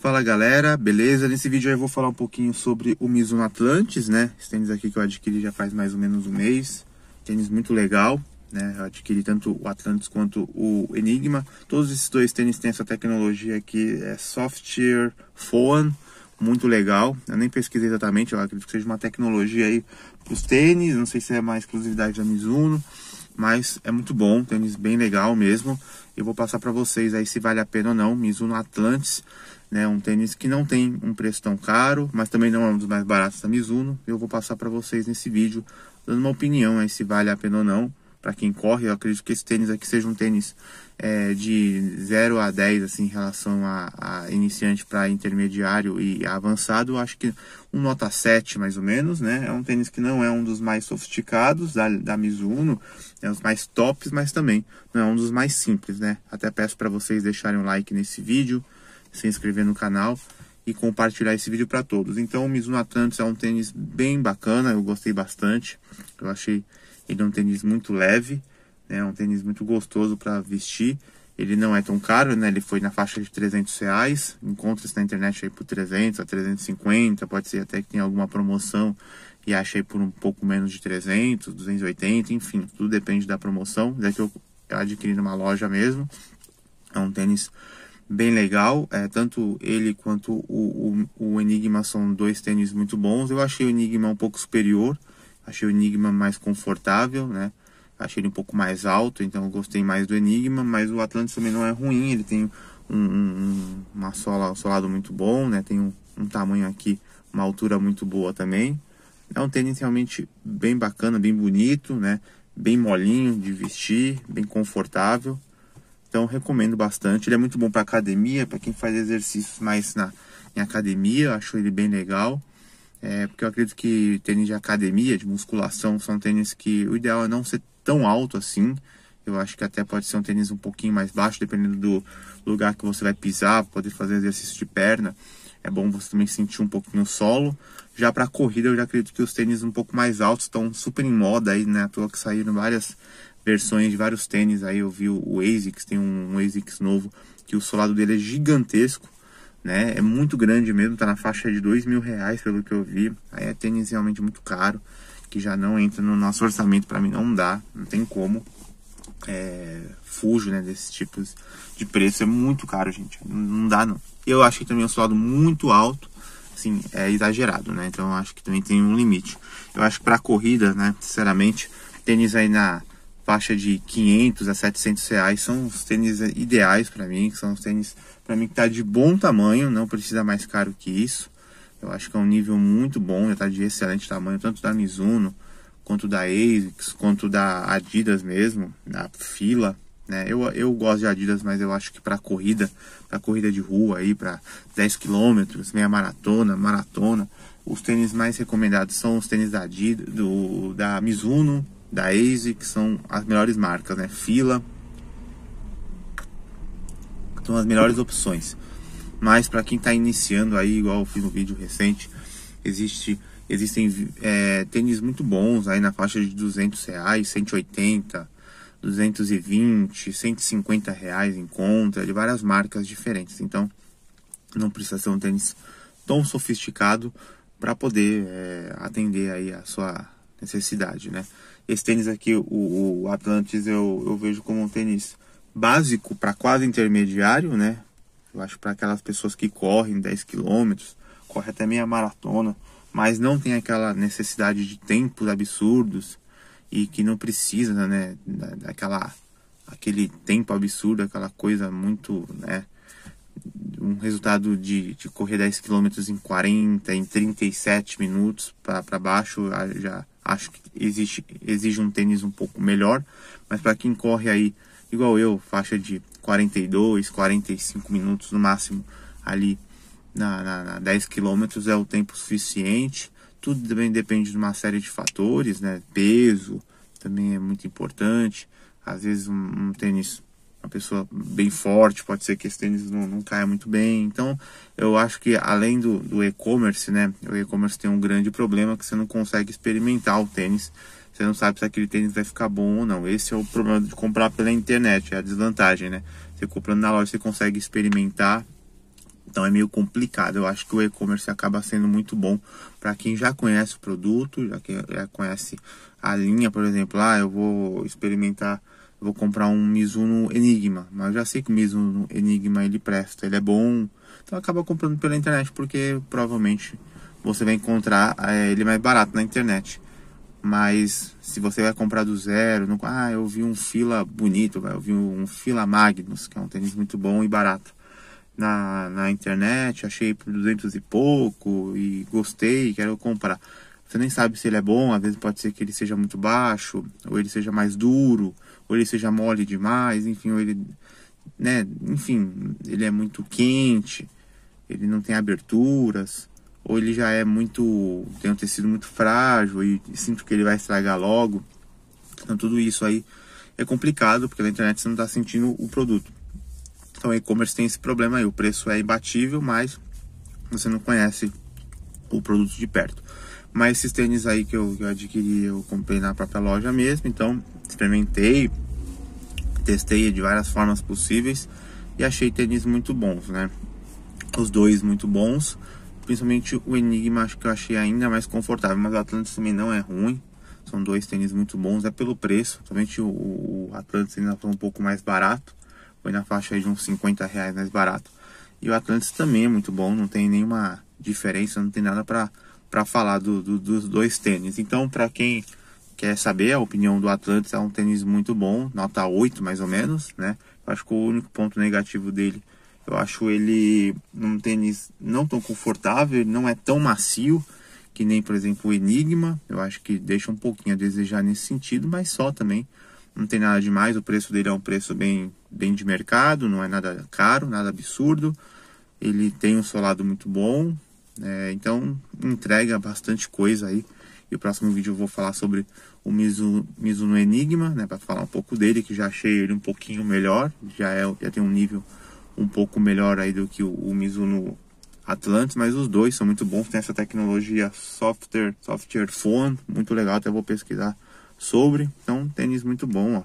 Fala galera, beleza? Nesse vídeo eu vou falar um pouquinho sobre o Mizuno Atlantis, né? Esse tênis aqui que eu adquiri já faz mais ou menos um mês. Tênis muito legal, né? Eu adquiri tanto o Atlantis quanto o Enigma. Todos esses dois tênis têm essa tecnologia que é software phone, muito legal. Eu nem pesquisei exatamente, eu acredito que seja uma tecnologia aí pros os tênis, não sei se é mais exclusividade da Mizuno mas é muito bom, tênis bem legal mesmo. Eu vou passar para vocês aí se vale a pena ou não, Mizuno Atlantis né? Um tênis que não tem um preço tão caro, mas também não é um dos mais baratos da Mizuno. Eu vou passar para vocês nesse vídeo dando uma opinião aí se vale a pena ou não para quem corre. Eu acredito que esse tênis aqui seja um tênis é, de 0 a 10 assim, em relação a, a iniciante para intermediário e avançado. eu Acho que um nota 7 mais ou menos. Né? É um tênis que não é um dos mais sofisticados da, da Mizuno, é um dos mais tops, mas também não é um dos mais simples. Né? Até peço para vocês deixarem um like nesse vídeo se inscrever no canal e compartilhar esse vídeo para todos. Então o Mizuno Atlantis é um tênis bem bacana, eu gostei bastante. Eu achei ele um tênis muito leve, né? Um tênis muito gostoso para vestir. Ele não é tão caro, né? Ele foi na faixa de 300 reais. Encontra-se na internet aí por 300 a 350. Pode ser até que tenha alguma promoção e achei por um pouco menos de 300, 280, enfim, tudo depende da promoção. Daqui eu adquiri numa loja mesmo. É um tênis bem legal. É, tanto ele quanto o, o, o Enigma são dois tênis muito bons. Eu achei o Enigma um pouco superior, achei o Enigma mais confortável, né? Achei ele um pouco mais alto, então gostei mais do Enigma, mas o Atlantis também não é ruim, ele tem um, um, uma sola, um solado muito bom, né? Tem um, um tamanho aqui, uma altura muito boa também. É um tênis realmente bem bacana, bem bonito, né? Bem molinho de vestir, bem confortável. Então recomendo bastante. Ele é muito bom para academia, para quem faz exercícios mais na em academia, acho ele bem legal. É, porque eu acredito que tênis de academia, de musculação, são tênis que o ideal é não ser tão alto assim. Eu acho que até pode ser um tênis um pouquinho mais baixo, dependendo do lugar que você vai pisar, poder fazer exercício de perna. É bom você também sentir um pouquinho o solo. Já para corrida, eu já acredito que os tênis um pouco mais altos estão super em moda aí, né? À toa que saíram várias versões de vários tênis. Aí eu vi o, ASICS, tem um, um ASICS novo que o solado dele é gigantesco, né? É muito grande mesmo, tá na faixa de dois mil reais pelo que eu vi. Aí é tênis realmente muito caro, que já não entra no nosso orçamento para mim, não dá, não tem como. É, fujo, né, desses tipos de preço é muito caro, gente. Não, não dá não. Eu acho que também é um solado muito alto, assim, é exagerado, né? Então acho que também tem um limite. Eu acho que para corrida, né, sinceramente, tênis aí na faixa de 500 a 700 reais são os tênis ideais para mim, são os tênis para mim que tá de bom tamanho, não precisa mais caro que isso. Eu acho que é um nível muito bom, já tá de excelente tamanho, tanto da Mizuno quanto da ASICS, quanto da Adidas mesmo, na fila, né? Eu, eu gosto de Adidas, mas eu acho que para corrida, para corrida de rua aí, para 10 km, meia maratona, maratona, os tênis mais recomendados são os tênis da Adidas, do da Mizuno, da Easy, que são as melhores marcas, né? Fila são as melhores opções. Mas para quem está iniciando aí, igual eu fiz no vídeo recente, existe existem é, tênis muito bons aí na faixa de 200 reais, 180, 220, 150 reais em conta de várias marcas diferentes. Então não precisa ser um tênis tão sofisticado para poder é, atender aí a sua necessidade, né? Esse tênis aqui, o, o Atlantis, eu, eu vejo como um tênis básico para quase intermediário, né? Eu acho para aquelas pessoas que correm 10 km, corre até meia maratona, mas não tem aquela necessidade de tempos absurdos e que não precisa, né, daquela aquele tempo absurdo, aquela coisa muito, né, um resultado de, de correr 10 km em 40, em 37 minutos para baixo já acho que exige, exige um tênis um pouco melhor, mas para quem corre aí, igual eu, faixa de 42, 45 minutos no máximo ali na, na, na 10 km é o tempo suficiente. Tudo também depende de uma série de fatores, né? Peso também é muito importante. Às vezes um, um tênis uma pessoa bem forte, pode ser que esse tênis não, não caia muito bem. Então, eu acho que além do, do e-commerce, né? O e-commerce tem um grande problema que você não consegue experimentar o tênis. Você não sabe se aquele tênis vai ficar bom ou não. Esse é o problema de comprar pela internet, é a desvantagem, né? Você comprando na loja, você consegue experimentar. Então é meio complicado. Eu acho que o e-commerce acaba sendo muito bom para quem já conhece o produto, já, que, já conhece a linha, por exemplo. Ah, eu vou experimentar vou comprar um Mizuno Enigma, mas já sei que o Mizuno Enigma ele presta, ele é bom, então acaba comprando pela internet porque provavelmente você vai encontrar eh, é, ele mais barato na internet. Mas se você vai comprar do zero, não, ah, eu vi um fila bonito, eu vi um fila Magnus, que é um tênis muito bom e barato na, na internet, achei por 200 e pouco e gostei, quero comprar. Você nem sabe se ele é bom, às vezes pode ser que ele seja muito baixo ou ele seja mais duro ou ele seja mole demais, enfim, ou ele, né, enfim, ele é muito quente, ele não tem aberturas, ou ele já é muito, tem um tecido muito frágil e sinto que ele vai estragar logo. Então tudo isso aí é complicado, porque na internet você não está sentindo o produto. Então e-commerce tem esse problema aí, o preço é imbatível, mas você não conhece o produto de perto. Mas esses tênis aí que eu, que eu adquiri, eu comprei na própria loja mesmo. Então, experimentei, testei de várias formas possíveis e achei tênis muito bons, né? Os dois muito bons. Principalmente o Enigma, acho que eu achei ainda mais confortável. Mas o Atlantis também não é ruim. São dois tênis muito bons, é pelo preço. Somente o, o Atlantis ainda foi um pouco mais barato. Foi na faixa aí de uns 50 reais mais barato. E o Atlantis também é muito bom, não tem nenhuma diferença, não tem nada para para falar do, do, dos dois tênis. Então, para quem quer saber a opinião do Atlantis, é um tênis muito bom, nota 8 mais ou menos, né? Eu acho que o único ponto negativo dele, eu acho ele um tênis não tão confortável, não é tão macio que nem, por exemplo, o Enigma. Eu acho que deixa um pouquinho a desejar nesse sentido, mas só também não tem nada demais. O preço dele é um preço bem, bem de mercado, não é nada caro, nada absurdo. Ele tem um solado muito bom, é, então entrega bastante coisa aí. E o próximo vídeo eu vou falar sobre o Mizuno, Enigma, né, para falar um pouco dele, que já achei ele um pouquinho melhor, já é já tem um nível um pouco melhor aí do que o, o Mizuno Atlantis, mas os dois são muito bons, tem essa tecnologia software, software phone, muito legal, até vou pesquisar sobre. Então, tênis muito bom, ó.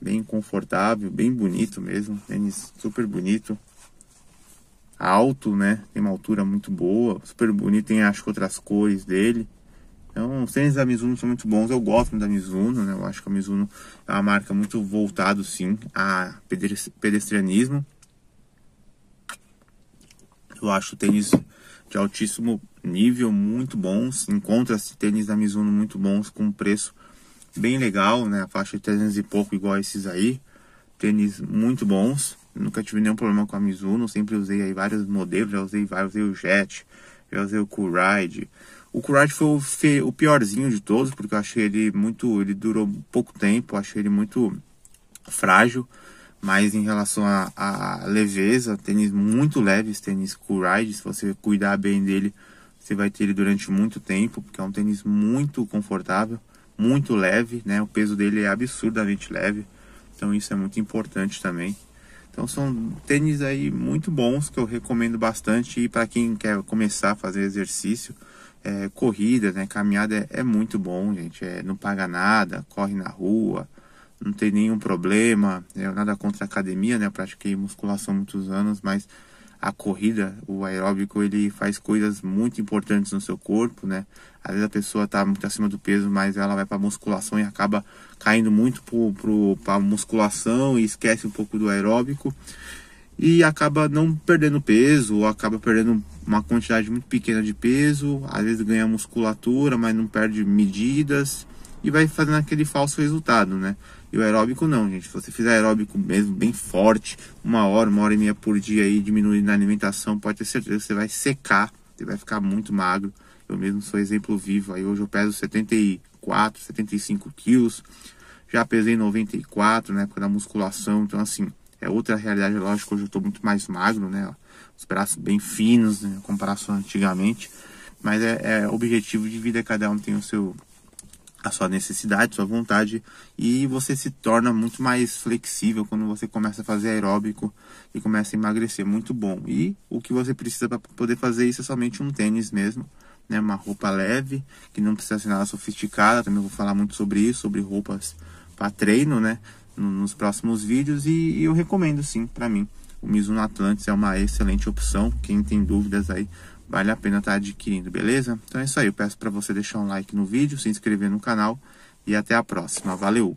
Bem confortável, bem bonito mesmo, tênis super bonito alto, né? Tem uma altura muito boa, super bonito, tem acho que outras cores dele. Então, os tênis da Mizuno são muito bons. Eu gosto muito da Mizuno, né? Eu acho que a Mizuno é uma marca muito voltado sim a pedestrianismo. Eu acho tênis de altíssimo nível, muito bons. Encontra-se tênis da Mizuno muito bons com um preço bem legal, né? A faixa de 300 e pouco igual a esses aí. Tênis muito bons. Nunca tive nenhum problema com a Mizuno, sempre usei aí vários modelos, já usei vários, usei o Jet, já usei o Cool Ride. O Cool Ride foi o, fe, o piorzinho de todos, porque eu achei ele muito, ele durou pouco tempo, achei ele muito frágil, mas em relação à leveza, tênis muito leves, tênis Cool Ride, se você cuidar bem dele, você vai ter ele durante muito tempo, porque é um tênis muito confortável, muito leve, né? O peso dele é absurdamente leve, então isso é muito importante também. Então são tênis aí muito bons que eu recomendo bastante e para quem quer começar a fazer exercício, é, corrida, né, caminhada é, é muito bom, gente. É, não paga nada, corre na rua, não tem nenhum problema. É, nada contra a academia, né? Eu pratiquei musculação muitos anos, mas a corrida, o aeróbico, ele faz coisas muito importantes no seu corpo, né? Às vezes a pessoa está muito acima do peso, mas ela vai para musculação e acaba caindo muito para musculação e esquece um pouco do aeróbico e acaba não perdendo peso, ou acaba perdendo uma quantidade muito pequena de peso, às vezes ganha musculatura, mas não perde medidas e vai fazendo aquele falso resultado, né? E o aeróbico não, gente. Se você fizer aeróbico mesmo, bem forte, uma hora, uma hora e meia por dia aí, diminuir na alimentação, pode ter certeza que você vai secar, você vai ficar muito magro. Eu mesmo sou exemplo vivo. Aí hoje eu peso 74, 75 quilos. Já pesei 94 na época da musculação. Então, assim, é outra realidade. Lógico, hoje eu estou muito mais magro, né? Os braços bem finos, né? comparação antigamente. Mas é, é objetivo de vida, cada um tem o seu a sua necessidade, sua vontade e você se torna muito mais flexível quando você começa a fazer aeróbico e começa a emagrecer, muito bom. E o que você precisa para poder fazer isso é somente um tênis mesmo, né, uma roupa leve, que não precisa ser nada sofisticada, também vou falar muito sobre isso, sobre roupas para treino, né, nos próximos vídeos e, e eu recomendo sim para mim. O Mizuno Atlantis é uma excelente opção, quem tem dúvidas aí vale a pena estar tá adquirindo, beleza? Então é isso aí, eu peço para você deixar um like no vídeo, se inscrever no canal e até a próxima. Valeu!